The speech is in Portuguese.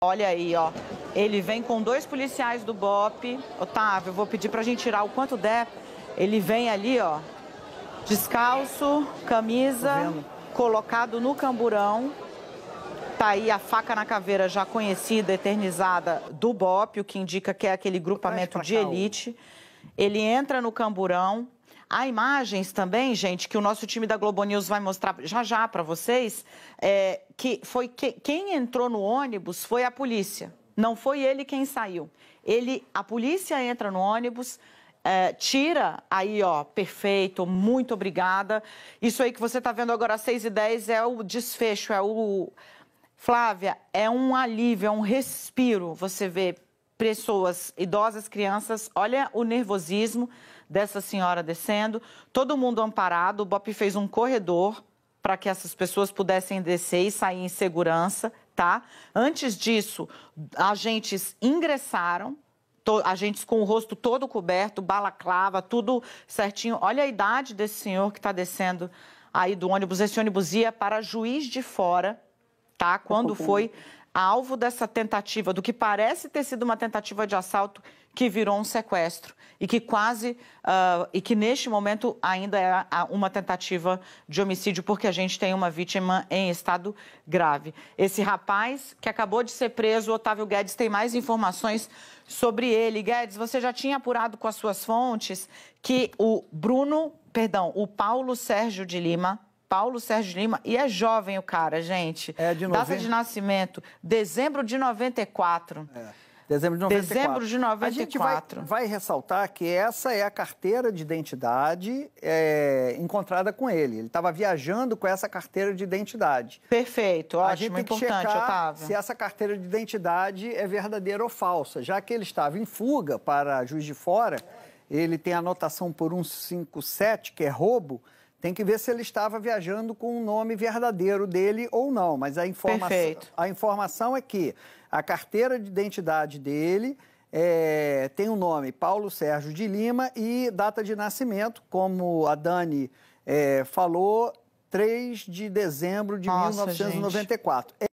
Olha aí, ó. Ele vem com dois policiais do BOP. Otávio, vou pedir pra gente tirar o quanto der. Ele vem ali, ó, descalço, camisa, colocado no camburão. Tá aí a faca na caveira já conhecida, eternizada do BOP, o que indica que é aquele grupamento de elite. Ele entra no camburão, Há imagens também, gente, que o nosso time da Globo News vai mostrar já já para vocês, é, que foi que, quem entrou no ônibus foi a polícia. Não foi ele quem saiu. Ele, a polícia entra no ônibus, é, tira aí, ó, perfeito, muito obrigada. Isso aí que você está vendo agora às 6h10 é o desfecho, é o... Flávia, é um alívio, é um respiro você ver pessoas idosas, crianças. Olha o nervosismo dessa senhora descendo. Todo mundo amparado. O BOP fez um corredor para que essas pessoas pudessem descer e sair em segurança, tá? Antes disso, agentes ingressaram agentes com o rosto todo coberto, balaclava, tudo certinho. Olha a idade desse senhor que está descendo aí do ônibus. Esse ônibus ia para Juiz de Fora, tá? Quando foi alvo dessa tentativa, do que parece ter sido uma tentativa de assalto que virou um sequestro e que quase uh, e que neste momento ainda é uma tentativa de homicídio porque a gente tem uma vítima em estado grave. Esse rapaz que acabou de ser preso, Otávio Guedes tem mais informações sobre ele. Guedes, você já tinha apurado com as suas fontes que o Bruno, perdão, o Paulo Sérgio de Lima Paulo Sérgio Lima. E é jovem o cara, gente. É de novembro. Data de nascimento, dezembro de 94. É. Dezembro de 94. Dezembro de 94. A gente vai, vai ressaltar que essa é a carteira de identidade é, encontrada com ele. Ele estava viajando com essa carteira de identidade. Perfeito, ótimo, a gente tem importante, que importante, checar Otávio. Se essa carteira de identidade é verdadeira ou falsa, já que ele estava em fuga para Juiz de Fora, ele tem a anotação por 157, que é roubo. Tem que ver se ele estava viajando com o nome verdadeiro dele ou não, mas a, informa Perfeito. a informação é que a carteira de identidade dele é, tem o nome Paulo Sérgio de Lima e data de nascimento, como a Dani é, falou, 3 de dezembro de Nossa, 1994. Gente.